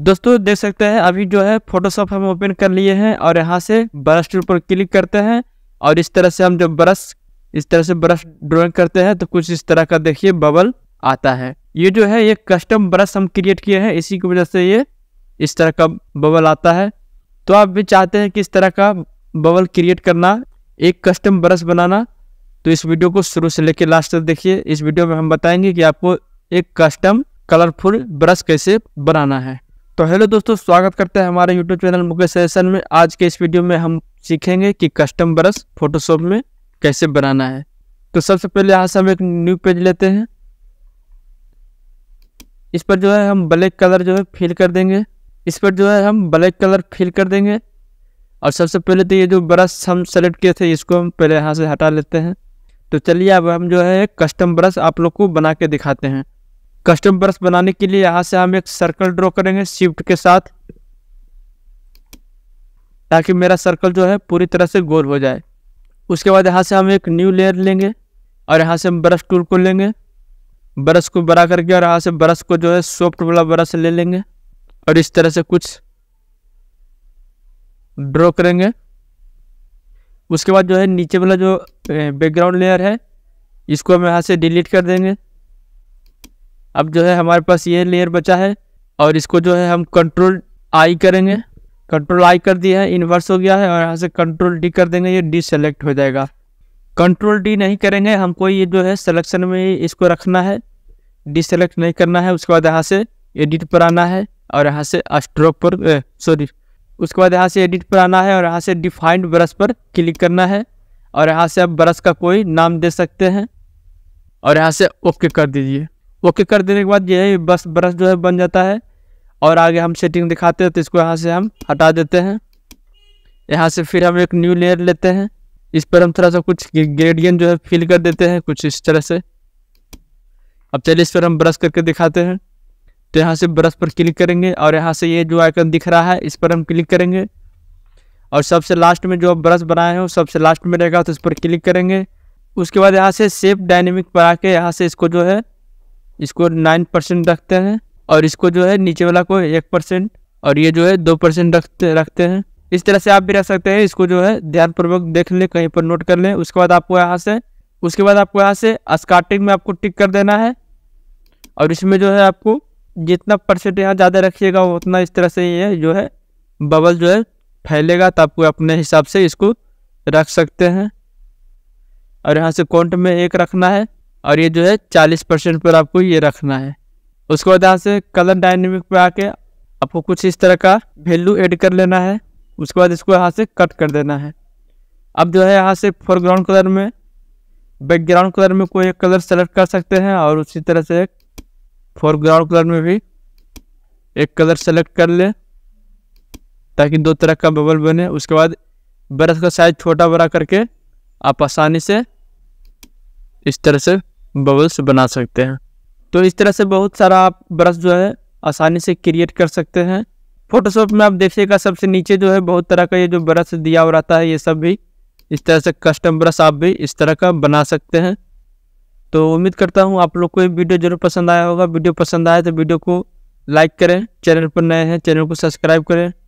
दोस्तों देख सकते हैं अभी जो है फोटोशॉप हम ओपन कर लिए हैं और यहाँ से ब्रश टूल पर क्लिक करते हैं और इस तरह से हम जब ब्रश इस तरह से ब्रश ड्राइंग करते हैं तो कुछ इस तरह का देखिए बबल आता है ये जो है ये कस्टम ब्रश हम क्रिएट किए हैं इसी की वजह से ये इस तरह का बबल आता है तो आप भी चाहते हैं कि इस तरह का बबल क्रिएट करना एक कस्टम ब्रश बनाना तो इस वीडियो को शुरू से लेकर लास्ट तक देखिए इस वीडियो में हम बताएंगे कि आपको एक कस्टम कलरफुल ब्रश कैसे बनाना है तो हेलो दोस्तों स्वागत करते हैं हमारे यूट्यूब चैनल मुकेश सेशन में आज के इस वीडियो में हम सीखेंगे कि कस्टम ब्रश फोटोशॉप में कैसे बनाना है तो सबसे पहले यहाँ से हम एक न्यू पेज लेते हैं इस पर जो है हम ब्लैक कलर जो है फिल कर देंगे इस पर जो है हम ब्लैक कलर फिल कर देंगे और सबसे पहले तो ये जो ब्रश हम सेलेक्ट किए थे इसको हम पहले यहाँ से हटा लेते हैं तो चलिए अब हम जो है कस्टम ब्रश आप लोग को बना के दिखाते हैं कस्टम ब्रश बनाने के लिए यहाँ से हम एक सर्कल ड्रॉ करेंगे शिफ्ट के साथ ताकि मेरा सर्कल जो है पूरी तरह से गोल हो जाए उसके बाद यहाँ से हम एक न्यू लेयर लेंगे और यहाँ से हम ब्रश टूल को लेंगे ब्रश को बड़ा करके और यहाँ से ब्रश को जो है सॉफ्ट वाला ब्रश ले लेंगे और इस तरह से कुछ ड्रॉ करेंगे उसके बाद जो है नीचे वाला जो बैकग्राउंड लेयर है इसको हम यहाँ से डिलीट कर देंगे अब जो है हमारे पास ये लेयर बचा है और इसको जो है हम कंट्रोल आई करेंगे कंट्रोल आई कर दिया है इन्वर्स हो गया है और यहाँ से कंट्रोल डी कर देंगे ये डी सेलेक्ट हो जाएगा कंट्रोल डी नहीं करेंगे हमको ये जो है सिलेक्शन में इसको रखना है डी सेलेक्ट नहीं करना है उसके बाद यहाँ से एडिट पर आना है और यहाँ से स्ट्रोक पर सॉरी उसके बाद यहाँ से एडिट पर आना है और यहाँ से डिफाइंड ब्रश पर क्लिक करना है और यहाँ से आप ब्रश का कोई नाम दे सकते हैं और यहाँ से ओके कर दीजिए ओके कर देने के बाद ये बस ब्रश जो है बन जाता है और आगे हम सेटिंग दिखाते हैं तो इसको यहाँ से हम हटा देते हैं यहाँ से फिर हम एक न्यू लेयर लेते हैं इस पर हम थोड़ा सा कुछ ग्रेडियन जो है फिल कर देते हैं कुछ इस तरह से अब चलिए इस पर हम ब्रश करके दिखाते हैं तो यहाँ से ब्रश पर क्लिक करेंगे और यहाँ से ये जो आइकन दिख रहा है इस पर हम क्लिक करेंगे और सबसे लास्ट में जो आप ब्रश बनाए हो सबसे लास्ट में रहेगा तो इस पर क्लिक करेंगे उसके बाद यहाँ से सेप डायनेमिक पर आके यहाँ से इसको जो है इसको नाइन परसेंट रखते हैं और इसको जो है नीचे वाला को एक परसेंट और ये जो है दो परसेंट रखते रखते हैं इस तरह से आप भी रख सकते हैं इसको जो है ध्यानपूर्वक देख लें कहीं पर नोट कर लें उसके बाद आपको यहाँ से उसके बाद आपको यहाँ से स्कार्टिंग में आपको टिक कर देना है और इसमें जो है आपको जितना परसेंट यहाँ ज़्यादा रखिएगा उतना इस तरह से ये जो है बबल जो है फैलेगा तो आपको अपने हिसाब से इसको रख सकते हैं और यहाँ से काउंट में एक रखना है और ये जो है चालीस परसेंट पर आपको ये रखना है उसके बाद यहाँ से कलर डायनेमिक पे आके आपको कुछ इस तरह का वैल्यू ऐड कर लेना है उसके बाद इसको यहाँ से कट कर देना है अब जो है यहाँ से फोरग्राउंड कलर में बैकग्राउंड कलर में कोई एक कलर सेलेक्ट कर सकते हैं और उसी तरह से फोरग्राउंड कलर में भी एक कलर सेलेक्ट कर ले ताकि दो तरह का बबल बने उसके बाद ब्रश का साइज छोटा बड़ा करके आप आसानी से इस तरह से बबल्स बना सकते हैं तो इस तरह से बहुत सारा आप ब्रश जो है आसानी से क्रिएट कर सकते हैं फोटोशॉप में आप देखिएगा सबसे नीचे जो है बहुत तरह का ये जो ब्रश दिया हुआ रहता है ये सब भी इस तरह से कस्टम ब्रश आप भी इस तरह का बना सकते हैं तो उम्मीद करता हूँ आप लोग को ये वीडियो जरूर पसंद आया होगा वीडियो पसंद आया तो वीडियो को लाइक करें चैनल पर नए हैं चैनल को सब्सक्राइब करें